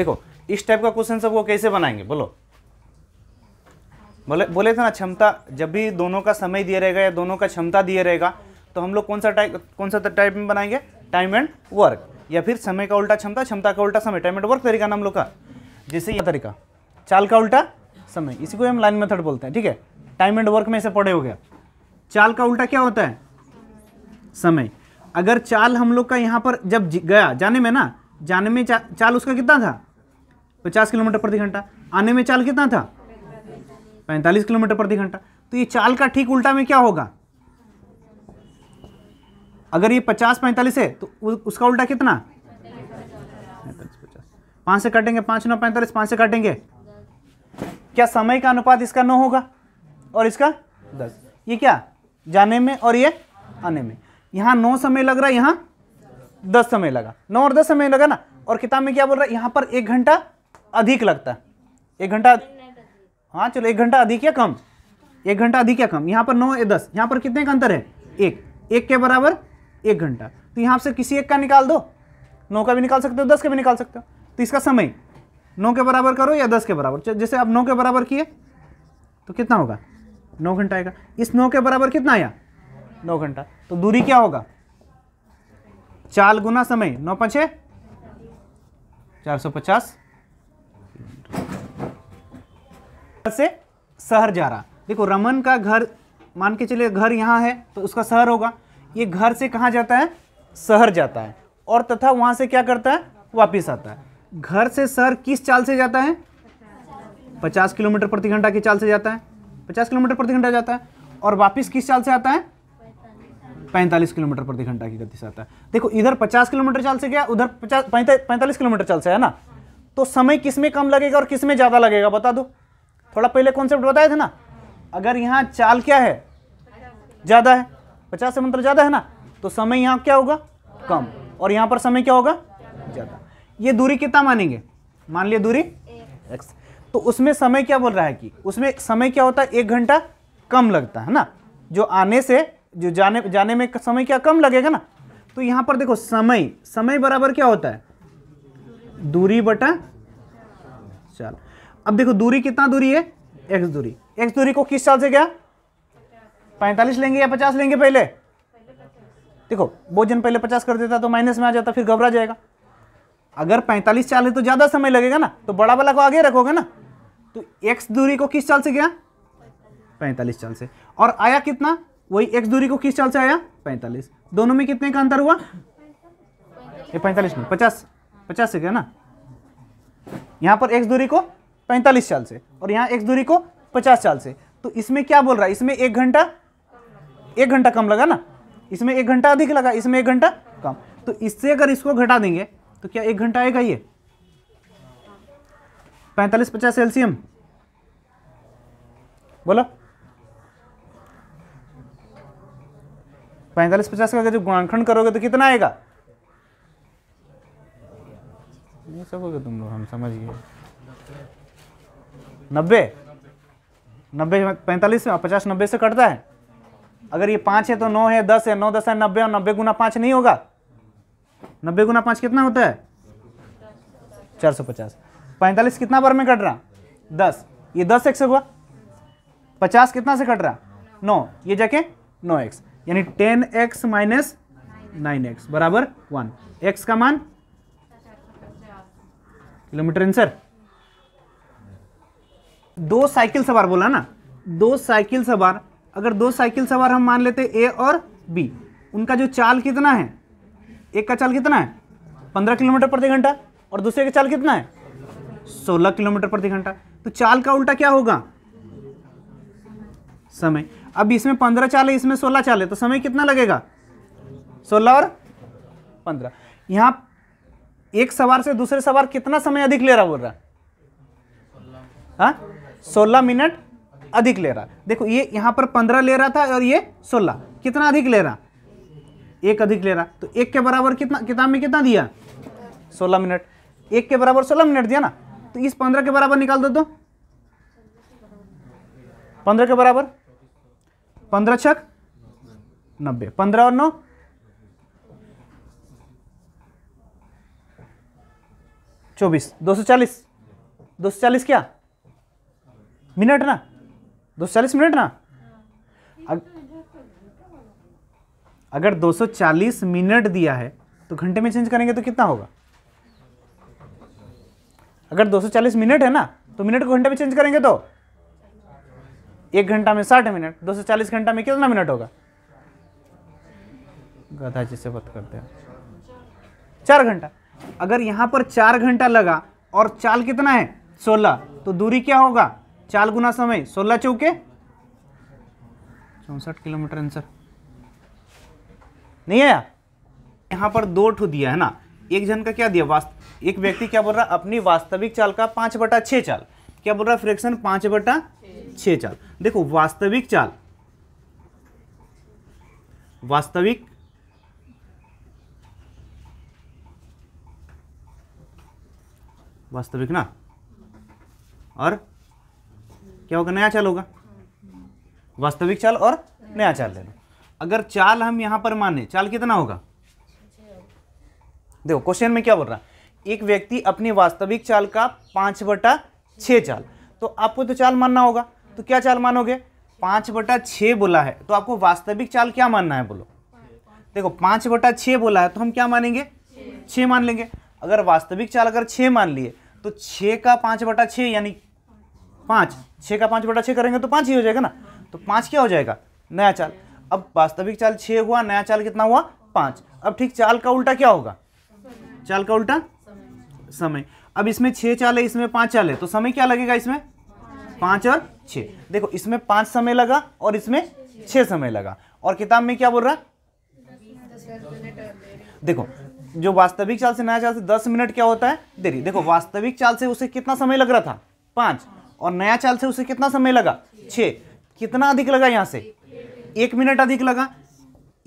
देखो इस टाइप का क्वेश्चन सबको कैसे बनाएंगे बोलो बोले बोले थे ना क्षमता जब भी दोनों का समय दिया रहेगा या दोनों का क्षमता दिया रहेगा तो हम लोग कौन सा टाइप कौन सा टाइप में बनाएंगे टाइम एंड वर्क या फिर समय का उल्टा क्षमता क्षमता का उल्टा समय टाइम एंड वर्क तरीका नाम लोग का जैसे यह तरीका चाल का उल्टा समय इसी को हम लाइन मेथड बोलते हैं ठीक है टाइम एंड वर्क में से पढ़े हो गया चाल का उल्टा क्या होता है समय अगर चाल हम लोग का यहाँ पर जब गया जाने में ना जाने में चा, चाल उसका कितना था पचास किलोमीटर प्रति घंटा आने में चाल कितना था पैंतालीस किलोमीटर प्रति घंटा तो ये चाल का ठीक उल्टा में क्या होगा अगर ये पचास पैंतालीस है तो उसका उल्टा कितना पांच पाँच से काटेंगे पाँच नौ पैंतालीस पाँच से काटेंगे क्या समय का अनुपात इसका नौ होगा और इसका दस ये क्या जाने में और ये आने में यहाँ नौ समय लग रहा है यहाँ दस समय लगा नौ और दस समय लगा ना और किताब में क्या बोल रहा है यहाँ पर एक घंटा अधिक लगता है एक घंटा हाँ चलो एक घंटा अधिक या कम एक घंटा अधिक या कम यहाँ पर नौ दस यहाँ पर कितने का अंतर है एक एक के बराबर एक घंटा तो यहाँ से किसी एक का निकाल दो नौ का भी निकाल सकते हो दस का भी निकाल सकते हो तो इसका समय नौ के बराबर करो या दस के बराबर जैसे आप नौ के बराबर किए तो कितना होगा नौ घंटा आएगा इस नौ के बराबर कितना आया नौ घंटा तो दूरी क्या होगा चार गुना समय नौ पंचे चार सौ पचास से शहर जा रहा देखो रमन का घर मान के चलिए घर यहाँ है तो उसका शहर होगा ये घर से कहाँ जाता है शहर जाता है और तथा वहाँ से क्या करता है वापिस आता है घर से शहर किस चाल से जाता है पचास किलोमीटर प्रति घंटा की चाल से जाता है पचास किलोमीटर प्रति घंटा जाता है और वापिस किस चाल से आता है पैंतालीस किलोमीटर प्रति घंटा की गति से आता है देखो इधर पचास किलोमीटर चाल से गया उधर पैंतालीस किलोमीटर चाल से है ना तो समय किस में कम लगेगा और किस में ज़्यादा लगेगा बता दो थोड़ा पहले कॉन्सेप्ट बताए थे ना अगर यहाँ चाल क्या है ज़्यादा है पचास से मंत्र मतलब ज़्यादा है ना तो समय यहाँ क्या होगा कम और यहाँ पर समय क्या होगा ज़्यादा ये दूरी कितना मानेंगे मान लिया दूरी एक्स तो उसमें समय क्या बोल रहा है कि उसमें समय क्या होता है एक घंटा कम लगता है ना जो आने से जो जाने जाने में समय क्या कम लगेगा ना तो यहाँ पर देखो समय समय बराबर क्या होता है दूरी बटा चल अब देखो दूरी कितना दूरी है एक्स दूरी एक्स दूरी को किस साल से क्या पैंतालीस लेंगे या पचास लेंगे पहले देखो वो जन पहले पचास कर देता तो माइनस में आ जाता फिर घबरा जाएगा अगर पैंतालीस साल है तो ज़्यादा समय लगेगा ना तो बड़ा वाला को आगे रखोगे ना तो एक्स दूरी को किस साल से गया पैंतालीस साल से और आया कितना वही एक्स दूरी को किस साल से आया पैंतालीस दोनों में कितने का अंतर हुआ ये पैंतालीस में पचास पचास से गया ना यहाँ पर एक्स दूरी को पैंतालीस साल से और यहाँ एक्स दूरी को पचास साल से तो इसमें क्या बोल रहा है इसमें एक घंटा एक घंटा कम लगा ना इसमें एक घंटा अधिक लगा इसमें एक घंटा कम तो इससे अगर इसको घटा देंगे तो क्या एक घंटा आएगा ये पैंतालीस पचास एलसीएम बोलो पैंतालीस पचास का जब गुणाखंड करोगे तो कितना आएगा नहीं सब हो गया तुम लोग हम समझ गए नब्बे नब्बे पैंतालीस में पचास नब्बे से कटता है अगर ये पाँच है तो नौ है दस है नौ दस है नब्बे और नब्बे गुना पाँच नहीं होगा नब्बे गुना पाँच कितना होता है चार सौ पचास पैंतालीस कितना बार में कट रहा दस ये दस एक्स हुआ पचास कितना से कट रहा नौ ये जाके नौ एक्स यानी ten x minus nine x बराबर वन एक्स का मान किलोमीटर आंसर दो साइकिल सवार बोला ना दो साइकिल सवार अगर दो साइकिल सवार हम मान लेते ए और बी उनका जो चाल कितना है एक का चाल कितना है पंद्रह किलोमीटर प्रति घंटा और दूसरे का चाल कितना है सोलह किलोमीटर प्रति घंटा तो चाल का उल्टा क्या होगा समय अब इसमें पंद्रह चाल है इसमें सोलह चाल है तो समय कितना लगेगा सोलह और पंद्रह यहां एक सवार से दूसरे सवार कितना समय अधिक ले रहा बोल रहा हाँ सोलह मिनट अधिक ले रहा देखो ये यहाँ पर पंद्रह ले रहा था और ये सोलह कितना अधिक ले रहा एक अधिक ले रहा तो एक के बराबर कितना किताब में कितना दिया सोलह मिनट एक के बराबर सोलह मिनट दिया ना तो इस पंद्रह के बराबर निकाल दो तो पंद्रह के बराबर पंद्रह छक नब्बे पंद्रह और नौ चौबीस दो सौ चालीस दो सौ चालीस क्या मिनट ना दो चालीस मिनट ना हाँ, दो अगर 240 मिनट दिया है तो घंटे में चेंज करेंगे तो कितना होगा अगर 240 मिनट है ना तो मिनट को घंटे में चेंज करेंगे तो एक घंटा में साठ मिनट 240 घंटा में कितना मिनट होगा गधा जिसे बात करते हैं चार घंटा अगर यहां पर चार घंटा लगा और चाल कितना है सोलह तो दूरी क्या होगा चाल गुना समय सोलह चौके चौसठ किलोमीटर आंसर नहीं आया यहां पर दो ठू दिया है ना एक जन का क्या दिया वास्त एक व्यक्ति क्या बोल रहा अपनी वास्तविक चाल का पांच बटा छ चाल क्या बोल रहा फ्रैक्शन पांच बटा छ चाल देखो वास्तविक चाल वास्तविक वास्तविक ना और क्या होगा नया चाल होगा वास्तविक चाल और नया चाल ले लो अगर चाल हम यहां पर माने चाल कितना होगा देखो क्वेश्चन में क्या बोल रहा है एक व्यक्ति अपनी वास्तविक चाल का पांच बटा छः चाल तो आपको तो चाल मानना होगा तो क्या चाल मानोगे पांच बटा छ बोला है तो आपको वास्तविक चाल क्या मानना है बोलो देखो पांच बटा छ बोला है तो हम क्या मानेंगे छे मान लेंगे अगर वास्तविक चाल अगर छ मान लिए तो छे का पांच बटा छः यानी पाँच छः का पाँच बटा छः करेंगे तो पाँच ही हो जाएगा ना तो पाँच क्या हो जाएगा नया चाल अब वास्तविक चाल छः हुआ नया चाल कितना हुआ पाँच अब ठीक चाल का उल्टा क्या होगा चाल का उल्टा समय अब इसमें छः चाल है इसमें पाँच चाल है तो समय क्या लगेगा इसमें पाँच और छः देखो इसमें पाँच समय लगा और इसमें छः समय लगा और किताब में क्या बोल रहा देखो जो वास्तविक चाल से नया चाल से दस मिनट क्या होता है देरी देखो वास्तविक चाल से उसे कितना समय लग रहा था पाँच और नया चाल से उसे कितना समय लगा छः कितना अधिक लगा यहाँ से एक मिनट अधिक लगा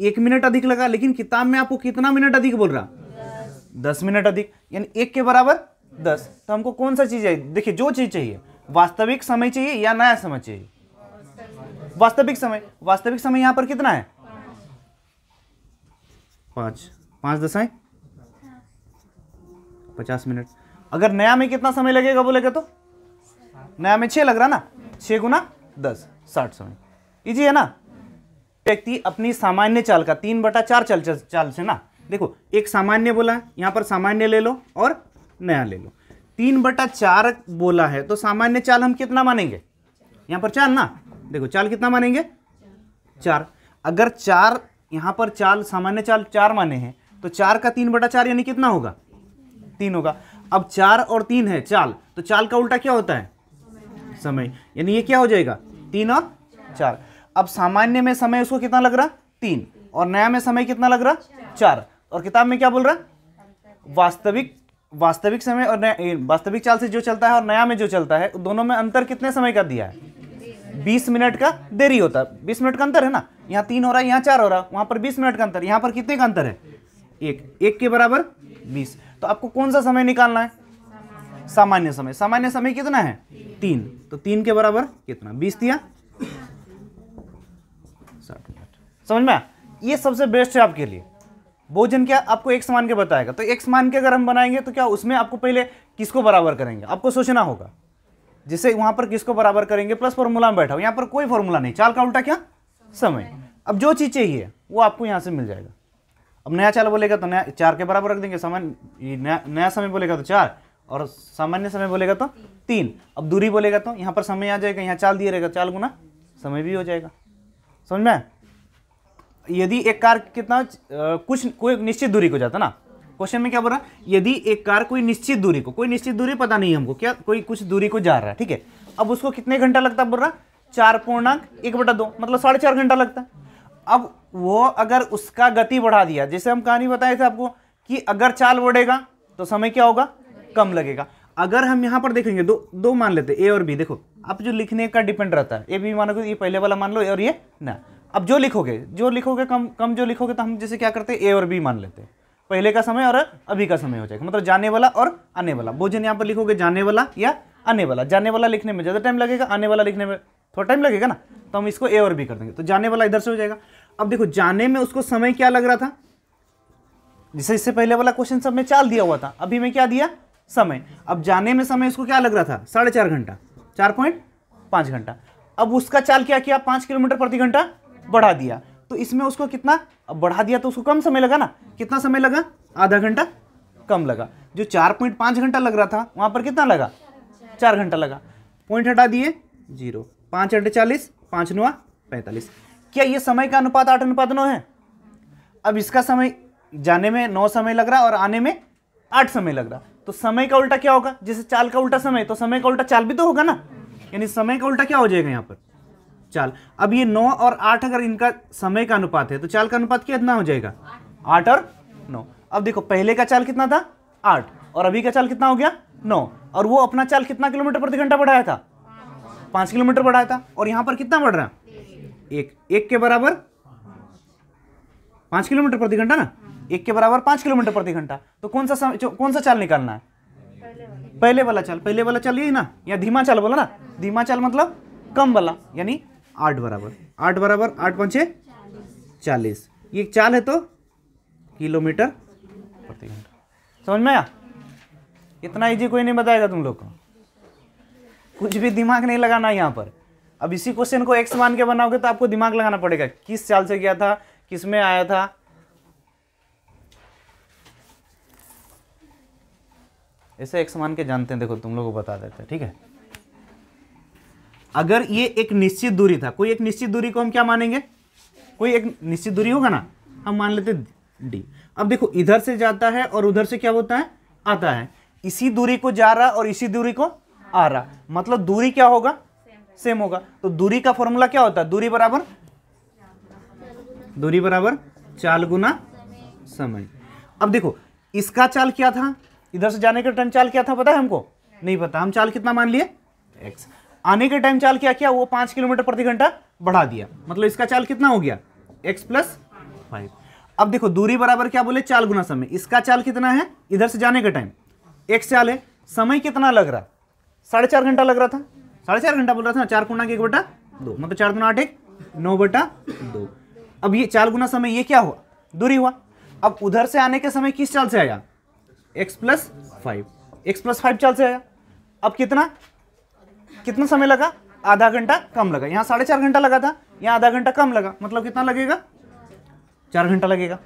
एक मिनट अधिक लगा लेकिन किताब में आपको कितना मिनट अधिक बोल रहा दस मिनट अधिक यानी एक के बराबर दस तो हमको कौन सा चीज़ चाहिए देखिए जो चीज़ चाहिए वास्तविक समय चाहिए या नया समय चाहिए वास्तविक समय वास्तविक समय यहाँ पर कितना है पाँच पाँच दशाएं पचास मिनट अगर नया में कितना समय लगेगा बोलेगा तो नया में छ लग रहा ना छः गुना दस साठ सौ इजी है ना व्यक्ति अपनी सामान्य चाल का तीन बटा चार चाल चाल से ना देखो एक सामान्य बोला है यहां पर सामान्य ले लो और नया ले लो तीन बटा चार बोला है तो सामान्य चाल हम कितना मानेंगे यहां पर चार ना देखो चाल कितना मानेंगे चार अगर चार यहां पर चाल सामान्य चाल चार माने हैं तो चार का तीन बटा चार यानी कितना होगा तीन होगा अब चार और तीन है चाल तो चाल का उल्टा क्या होता है समय यानी ये क्या हो जाएगा तीन और चार अब सामान्य में समय उसको कितना लग रहा तीन और नया में समय कितना लग रहा चार और किताब में क्या बोल रहा वास्तविक वास्तविक समय और वास्तविक चाल से जो चलता है और नया में जो चलता है दोनों में अंतर कितने समय का दिया है बीस मिनट का देरी होता है बीस मिनट का अंतर है ना यहाँ तीन हो रहा है यहाँ चार हो रहा है वहाँ पर बीस मिनट का अंतर यहाँ पर कितने का अंतर है एक एक के बराबर बीस तो आपको कौन सा समय निकालना है सामान्य समय सामान्य समय कितना है तीन तो तीन के बराबर कितना बीस दिया समझ में ये सबसे बेस्ट है आपके लिए भोजन क्या आपको एक समान के बताएगा तो एक समान के अगर हम बनाएंगे तो क्या उसमें आपको पहले किसको बराबर करेंगे आपको सोचना होगा जिसे वहां पर किसको बराबर करेंगे प्लस फॉर्मूला में बैठा हो यहाँ पर कोई फॉर्मूला नहीं चाल का उल्टा क्या समय अब जो चीज़ चाहिए वो आपको यहाँ से मिल जाएगा अब नया चाल बोलेगा तो नया चार के बराबर रख देंगे समान नया नया समय बोलेगा तो चार और सामान्य समय बोलेगा तो तीन अब दूरी बोलेगा तो यहाँ पर समय आ जाएगा यहाँ चाल दिया रहेगा चाल गुना समय भी हो जाएगा समझ में यदि एक कार कितना कुछ कोई निश्चित दूरी को जाता ना क्वेश्चन में क्या बोल रहा है यदि एक कार कोई निश्चित दूरी को कोई निश्चित दूरी पता नहीं हमको क्या कोई कुछ दूरी को जा रहा है ठीक है अब उसको कितने घंटा लगता बोल रहा चार पूर्णांक एक बटा दो मतलब साढ़े चार घंटा लगता है अब वो अगर उसका गति बढ़ा दिया जैसे हम कहानी बताए थे आपको कि अगर चाल बढ़ेगा तो समय क्या होगा कम लगेगा अगर हम यहाँ पर देखेंगे दो दो मान लेते ए और बी देखो आप जो लिखने का डिपेंड रहता है ए बी मानोगे ये पहले वाला मान लो और ये ना अब जो लिखोगे जो लिखोगे कम कम जो लिखोगे तो हम जैसे क्या करते हैं ए और बी मान लेते हैं पहले का समय और अभी का समय हो जाएगा मतलब जाने वाला और आने वाला भोजन यहाँ पर लिखोगे जाने वाला या आने वाला जाने वाला लिखने में ज़्यादा टाइम लगेगा आने वाला लिखने में थोड़ा टाइम लगेगा ना तो हम इसको ए और बी कर देंगे तो जाने वाला इधर से हो जाएगा अब देखो जाने में उसको समय क्या लग रहा था जैसे इससे पहले वाला क्वेश्चन सब में चाल दिया हुआ था अभी मैं क्या दिया समय अब जाने में समय इसको क्या लग रहा था साढ़े चार घंटा चार पॉइंट पाँच घंटा अब उसका चाल क्या किया पाँच किलोमीटर प्रति घंटा बढ़ा दिया तो इसमें उसको कितना अब बढ़ा दिया तो उसको कम समय लगा ना कितना समय लगा आधा घंटा कम लगा जो चार पॉइंट पाँच घंटा लग रहा था वहाँ पर कितना लगा चार घंटा लगा पॉइंट हटा दिए जीरो पाँच अंटे चालीस पाँच नवा पैंतालीस क्या ये समय का अनुपात आठ अनुपात नौ है अब इसका समय जाने में नौ समय लग रहा और आने में आठ समय लग रहा तो समय का उल्टा क्या होगा जैसे चाल का उल्टा समय तो समय का उल्टा चाल भी तो होगा ना यानी समय का उल्टा क्या हो जाएगा यहाँ पर चाल अब ये नौ और आठ अगर इनका समय का अनुपात है तो चाल का अनुपात कितना हो जाएगा आठ और नौ अब देखो पहले का चाल कितना था आठ और अभी का चाल कितना हो गया नौ और वो अपना चाल कितना किलोमीटर प्रति घंटा बढ़ाया था पांच किलोमीटर बढ़ाया था और यहां पर कितना बढ़ रहा एक एक के बराबर पांच किलोमीटर प्रति घंटा ना एक के बराबर पांच किलोमीटर प्रति घंटा तो कौन सा कौन सा चाल निकालना है पहले वाला चाल पहले वाला चाल यही ना या धीमा चाल बोला ना धीमा चाल मतलब कम वाला यानी आठ बराबर आठ बराबर आठ पंचे चालीस ये चाल है तो किलोमीटर प्रति घंटा समझ में आया इतना इजी कोई नहीं बताएगा तुम लोग को कुछ भी दिमाग नहीं लगाना यहाँ पर अब इसी क्वेश्चन को एक्स मान के बनाओगे तो आपको दिमाग लगाना पड़ेगा किस चाल से गया था किस में आया था ऐसे एक समान के जानते हैं देखो तुम लोगों को बता देते हैं ठीक है अगर ये एक निश्चित दूरी था कोई एक निश्चित दूरी को हम क्या मानेंगे कोई एक निश्चित दूरी होगा ना हम मान लेते डी अब देखो इधर से जाता है और उधर से क्या होता है आता है इसी दूरी को जा रहा और इसी दूरी को आ रहा मतलब दूरी क्या होगा सेम होगा तो दूरी का फॉर्मूला क्या होता है दूरी बराबर दूरी बराबर चाल गुना समय अब देखो इसका चाल क्या था इधर से जाने का टाइम चाल क्या था पता है हमको नहीं, नहीं पता हम चाल कितना मान लिए एक्स आने के टाइम चाल क्या किया वो पाँच किलोमीटर प्रति घंटा बढ़ा दिया मतलब इसका चाल कितना हो गया एक्स प्लस फाइव अब देखो दूरी बराबर क्या बोले चाल गुना समय इसका चाल कितना है इधर से जाने का टाइम एक्स चाल है समय कितना लग रहा साढ़े चार घंटा लग रहा था साढ़े चार घंटा बोल रहा था ना चार गुना एक बटा दो मतलब चार गुना आठ एक नौ बटा दो अब ये चार गुना समय ये क्या हुआ दूरी हुआ अब उधर से आने के समय किस चाल से आया x plus five x plus five चाल से आया अब कितना कितना समय लगा आधा घंटा कम लगा यहाँ साढ़े चार घंटा लगा था यहाँ आधा घंटा कम लगा मतलब कितना लगेगा चार घंटा लगेगा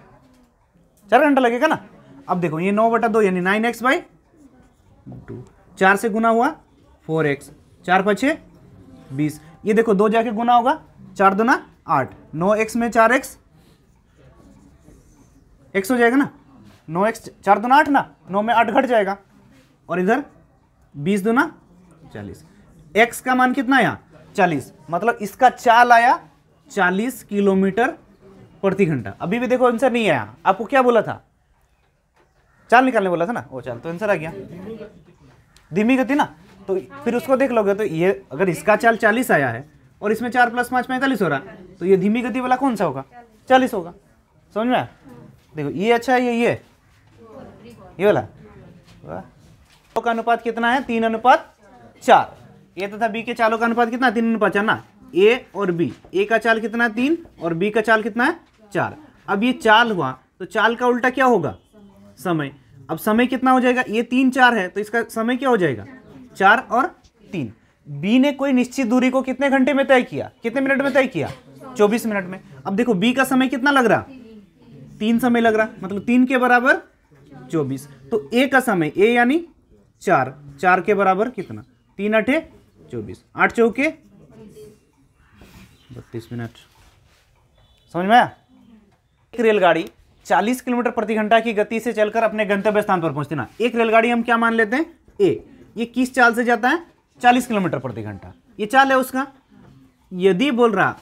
चार घंटा लगेगा ना अब देखो ये नौ बटा दो यानी नाइन एक्स बाई टू चार से गुना हुआ फोर एक्स चार पछे बीस ये देखो दो जाके गुना होगा चार दुना आठ नौ एक्स में चार एक्स एक्स हो जाएगा ना नौ एक्स चार दो आठ ना नौ में आठ घट जाएगा और इधर बीस दो ना चालीस एक्स का मान कितना आया चालीस मतलब इसका चाल आया चालीस किलोमीटर प्रति घंटा अभी भी देखो आंसर नहीं आया आपको क्या बोला था चाल निकालने बोला था ना वो चाल तो आंसर आ गया धीमी गति ना तो फिर उसको देख लोगे तो ये अगर इसका चाल चालीस आया है और इसमें चार प्लस पाँच पैंतालीस हो रहा तो ये धीमी गति वाला कौन सा होगा चालीस होगा समझ में देखो ये अच्छा है ये ये ये वाला वाह का अनुपात कितना है तीन अनुपात चार ए तथा तो बी के चालों का अनुपात कितना तीन अनुपात चार ना ए और बी ए का चाल कितना है तीन और बी का चाल कितना है चार अब ये चाल हुआ तो चाल का उल्टा क्या होगा समय अब समय कितना हो जाएगा ये तीन चार है तो इसका समय क्या हो जाएगा चार और तीन बी ने कोई निश्चित दूरी को कितने घंटे में तय किया कितने मिनट में तय किया चौबीस मिनट में अब देखो बी का समय कितना लग रहा तीन समय लग रहा मतलब तीन के बराबर चौबीस तो ए का समय ए यानी चार चार के बराबर कितना तीन अठे चौबीस आठ चौके बत्तीस मिनट समझ में एक रेलगाड़ी 40 किलोमीटर प्रति घंटा की गति से चलकर अपने गंतव्य स्थान पर पहुंचती ना एक रेलगाड़ी हम क्या मान लेते हैं ए ये किस चाल से जाता है 40 किलोमीटर प्रति घंटा ये चाल है उसका यदि बोल रहा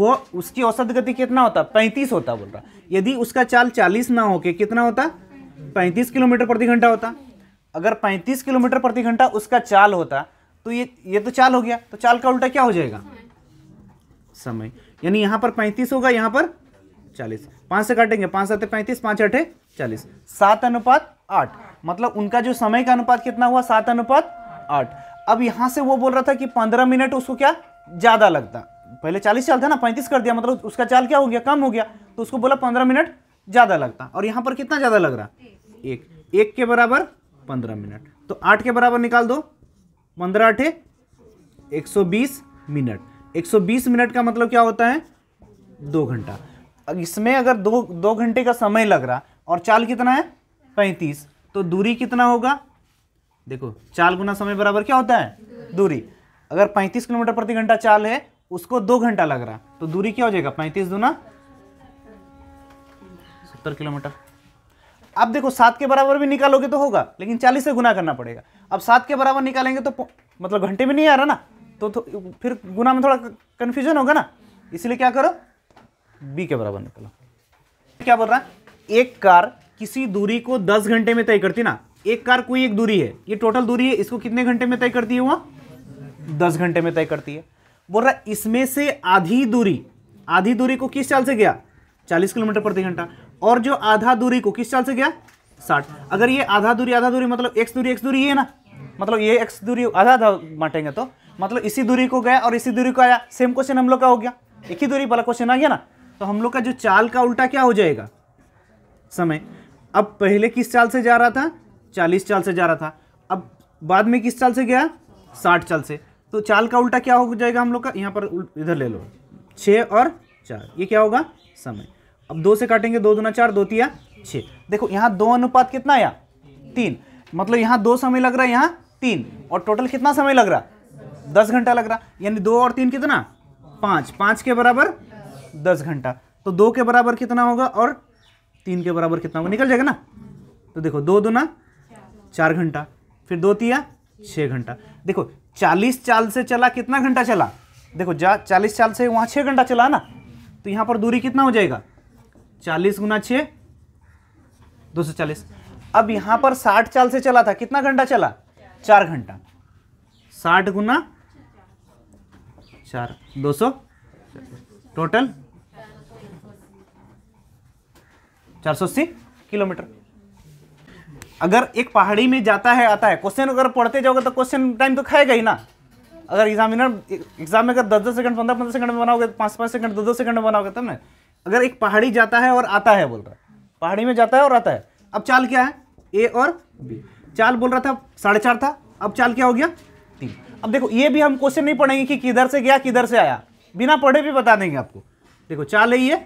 वो उसकी औसत गति कितना होता पैंतीस होता बोल रहा यदि उसका चाल चालीस ना होके कितना होता पैंतीस किलोमीटर प्रति घंटा होता अगर पैंतीस किलोमीटर प्रति घंटा उसका चाल होता तो ये ये तो चाल हो गया तो चाल का उल्टा क्या हो जाएगा समय यानी यहां पर पैंतीस होगा यहां पर चालीस पांच से काटेंगे पांच सात पैंतीस पांच अठे चालीस सात अनुपात आठ मतलब उनका जो समय का अनुपात कितना हुआ सात अनुपात आठ अब यहां से वो बोल रहा था कि पंद्रह मिनट उसको क्या ज़्यादा लगता पहले चालीस चाल था ना पैंतीस कर दिया मतलब उसका चाल क्या हो गया कम हो गया तो उसको बोला पंद्रह मिनट ज़्यादा लगता और यहां पर कितना ज़्यादा लग रहा एक एक के बराबर पंद्रह मिनट तो आठ के बराबर निकाल दो पंद्रह आठे एक सौ बीस मिनट एक सौ बीस मिनट का मतलब क्या होता है दो घंटा इसमें अगर दो दो घंटे का समय लग रहा और चाल कितना है पैंतीस तो दूरी कितना होगा देखो चाल गुना समय बराबर क्या होता है दूरी अगर पैंतीस किलोमीटर प्रति घंटा चाल है उसको दो घंटा लग रहा तो दूरी क्या हो जाएगा पैंतीस दूना सत्तर किलोमीटर अब देखो सात के बराबर भी निकालोगे तो होगा लेकिन चालीस से गुना करना पड़ेगा अब सात के बराबर निकालेंगे तो मतलब घंटे में नहीं आ रहा ना तो, तो फिर गुना में थोड़ा कन्फ्यूजन होगा ना इसलिए क्या करो बी के बराबर निकालो क्या बोल रहा है एक कार किसी दूरी को दस घंटे में तय करती ना एक कार कोई एक दूरी है ये टोटल दूरी है इसको कितने घंटे में तय करती है वहाँ दस घंटे में तय करती है बोल रहा इसमें से आधी दूरी आधी दूरी को किस चाल से गया चालीस किलोमीटर प्रति घंटा और जो आधा दूरी को किस चाल से गया साठ अगर ये आधा दूरी आधा दूरी मतलब एक्स दूरी एक्स दूरी ये ना मतलब ये एक्स दूरी आधा आधा बांटेंगे तो मतलब इसी दूरी को गया और इसी दूरी को आया सेम क्वेश्चन हम लोग का हो गया एक ही दूरी वाला क्वेश्चन आ गया ना तो हम लोग का जो चाल का उल्टा क्या हो जाएगा समय अब पहले किस चाल से जा रहा था चालीस चाल से जा रहा था अब बाद में किस चाल से गया साठ चाल से तो चाल का उल्टा क्या हो जाएगा हम लोग का यहाँ पर इधर ले लो छः और चार ये क्या होगा समय अब दो से काटेंगे दो दूना चार दो तिया छः देखो यहाँ दो अनुपात कितना आया तीन मतलब यहाँ दो समय लग रहा है यहाँ तीन और टोटल कितना समय लग रहा दस घंटा लग रहा यानी दो और तीन कितना पाँच पाँच के बराबर दस घंटा तो दो के बराबर कितना होगा और तीन के बराबर कितना होगा निकल जाएगा ना तो देखो दो दूना चार घंटा फिर दो तिया छः घंटा देखो चालीस चाल से चला कितना घंटा चला देखो जा चालीस चाल से वहाँ छः घंटा चला ना तो यहाँ पर दूरी कितना हो जाएगा चालीस गुना छः दो सौ चालीस अब यहाँ पर साठ चाल से चला था कितना घंटा चला चार घंटा साठ गुना चार दो सौ टोटल चार सौ अस्सी किलोमीटर अगर एक पहाड़ी में जाता है आता है क्वेश्चन अगर पढ़ते जाओगे तो क्वेश्चन टाइम तो खाएगा ही ना अगर एग्जामिनर एग्जाम में अगर दस दस सेकंड पंद्रह पंद्रह सेकंड में बनाओगे पाँच पाँच सेकंड दो दो सेकंड में बनाओगे तब ना अगर एक पहाड़ी जाता है और आता है बोल रहा है पहाड़ी में जाता है और आता है अब चाल क्या है ए और बी चाल बोल रहा था साढ़े चार था अब चाल क्या हो गया तीन अब देखो ये भी हम क्वेश्चन नहीं पढ़ेंगे कि किधर से गया किधर से आया बिना पढ़े भी बता देंगे आपको देखो चाल है ये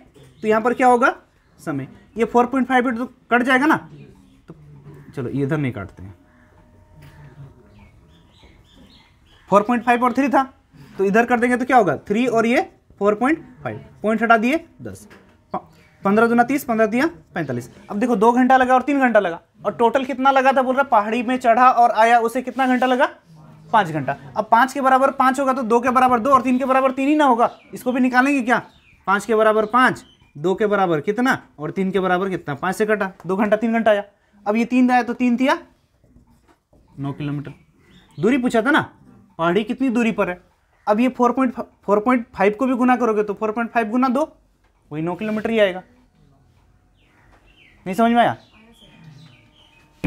तो यहाँ पर क्या होगा समय ये फोर पॉइंट फाइव तो कट जाएगा ना तो चलो इधर नहीं काटते हैं फोर पॉइंट फाइव और थ्री था तो इधर कर देंगे तो क्या होगा थ्री और ये फोर पॉइंट फाइव पॉइंट हटा दिए दस हाँ, पंद्रह दुना तीस पंद्रह दिया पैंतालीस अब देखो दो घंटा लगा और तीन घंटा लगा और टोटल कितना लगा था बोल रहा पहाड़ी में चढ़ा और आया उसे कितना घंटा लगा पाँच घंटा अब पाँच के बराबर पाँच होगा तो दो के बराबर दो और तीन के बराबर तीन ही ना होगा इसको भी निकालेंगे क्या पाँच के बराबर पाँच दो के बराबर कितना और तीन के बराबर कितना पाँच से कटा दो घंटा तीन घंटा आया अब ये तीन आया तो तीन थी नौ किलोमीटर दूरी पूछा था ना पहाड़ी कितनी दूरी पर है अब ये four point four point five को भी गुना करोगे तो फोर पॉइंट फाइव गुना दो वही नौ किलोमीटर ही आएगा नहीं समझ में आया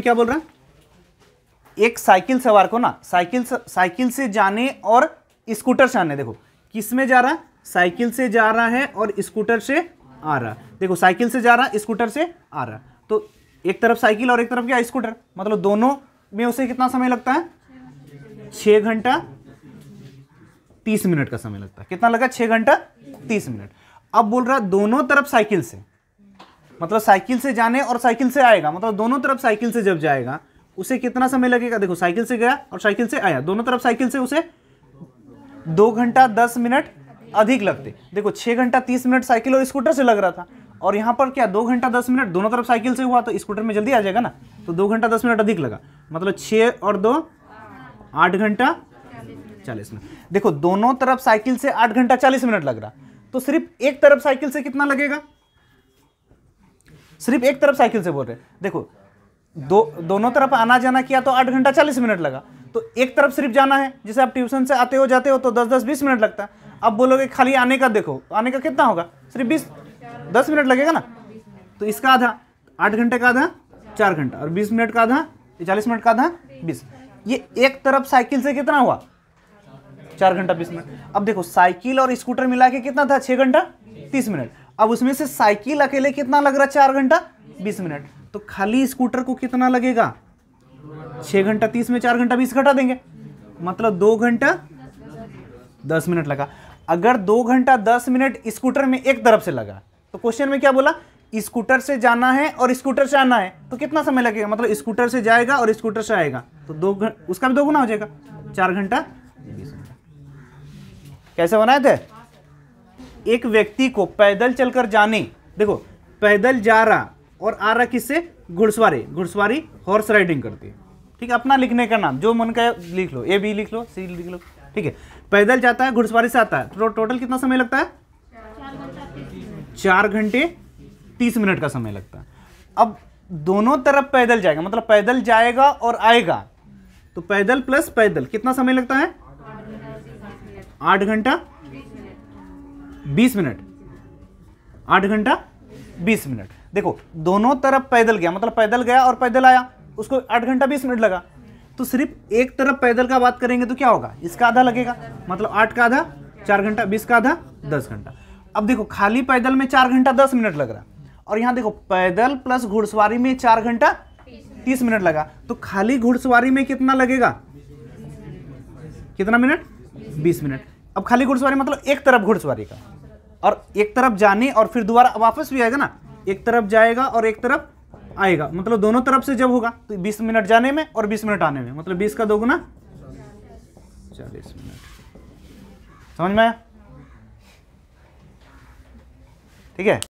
क्या बोल रहा है एक साइकिल सवार को ना साइकिल साइकिल से जाने और स्कूटर से आने देखो किस में जा रहा है साइकिल से जा रहा है और स्कूटर से आ रहा देखो साइकिल से जा रहा स्कूटर से आ रहा तो एक तरफ साइकिल और एक तरफ क्या स्कूटर मतलब दोनों में उसे कितना समय लगता है छः घंटा तीस मिनट का समय लगता है कितना लगा छः घंटा तीस मिनट अब बोल रहा दोनों तरफ साइकिल से मतलब साइकिल से जाने और साइकिल से आएगा मतलब दोनों तरफ साइकिल से जब जाएगा उसे कितना समय लगेगा देखो साइकिल से गया और साइकिल से आया दोनों तरफ साइकिल से उसे दो घंटा दस मिनट अधिक लगते देखो छः घंटा तीस मिनट साइकिल और स्कूटर से लग रहा था और यहाँ पर क्या दो घंटा दस मिनट दोनों तरफ साइकिल से हुआ तो स्कूटर में जल्दी आ जाएगा ना तो दो घंटा दस मिनट अधिक लगा मतलब छः और दो आठ घंटा चालीस मिनट देखो दोनों तरफ साइकिल से आठ घंटा चालीस मिनट लग रहा तो सिर्फ एक तरफ साइकिल से कितना लगेगा सिर्फ एक तरफ साइकिल से बोल रहे देखो दो दोनों तरफ आना जाना किया तो आठ घंटा चालीस मिनट लगा तो एक तरफ सिर्फ जाना है जैसे आप ट्यूशन से आते हो जाते हो तो दस दस बीस मिनट लगता है अब बोलोगे खाली आने का देखो तो आने का कितना होगा सिर्फ बीस दस मिनट लगेगा ना तो इसका आधा आठ घंटे का आधा चार घंटा और बीस मिनट का आधा चालीस मिनट का आधा बीस ये एक तरफ साइकिल से कितना हुआ चार घंटा बीस मिनट अब देखो साइकिल और स्कूटर मिला के कितना था छः घंटा तीस मिनट अब उसमें से साइकिल अकेले कितना लग रहा चार घंटा बीस मिनट तो खाली स्कूटर को कितना लगेगा छः घंटा तीस में चार घंटा बीस घटा देंगे मतलब दो घंटा दस मिनट लगा अगर दो घंटा दस मिनट स्कूटर में एक तरफ से लगा तो क्वेश्चन में क्या बोला स्कूटर से जाना है और स्कूटर से आना है तो कितना समय लगेगा मतलब स्कूटर से जाएगा और स्कूटर से आएगा तो दो घंटा उसका भी दो गुना हो जाएगा चार घंटा बीस कैसे बनाए थे एक व्यक्ति को पैदल चलकर जाने देखो पैदल जा रहा और आ रहा किससे घुड़सवारी घुड़सवारी हॉर्स राइडिंग करती है ठीक है अपना लिखने का नाम जो मन का लिख लो ए बी लिख लो सी लिख लो ठीक है पैदल जाता है घुड़सवारी से आता है तो टोटल कितना समय लगता है चार घंटे तीस मिनट का समय लगता है अब दोनों तरफ पैदल जाएगा मतलब पैदल जाएगा और आएगा तो पैदल प्लस पैदल कितना समय लगता है आठ घंटा बीस मिनट आठ घंटा बीस मिनट देखो दोनों तरफ पैदल गया मतलब पैदल गया और पैदल आया उसको आठ घंटा बीस मिनट लगा तो सिर्फ एक तरफ पैदल का बात करेंगे तो क्या होगा इसका आधा लगेगा मतलब आठ का आधा चार घंटा बीस का आधा दस घंटा अब देखो खाली पैदल में चार घंटा दस मिनट लग रहा और यहां देखो पैदल प्लस घुड़सवारी में चार घंटा तीस मिनट लगा तो खाली घुड़सवारी में कितना लगेगा कितना मिनट बीस मिनट अब खाली घुड़सवारी मतलब एक तरफ घुड़सवारी का और एक तरफ जाने और फिर दोबारा वापस भी आएगा ना एक तरफ जाएगा और एक तरफ आएगा मतलब दोनों तरफ से जब होगा तो 20 मिनट जाने में और 20 मिनट आने में मतलब 20 का दोगुना चालीस मिनट समझ में आया ठीक है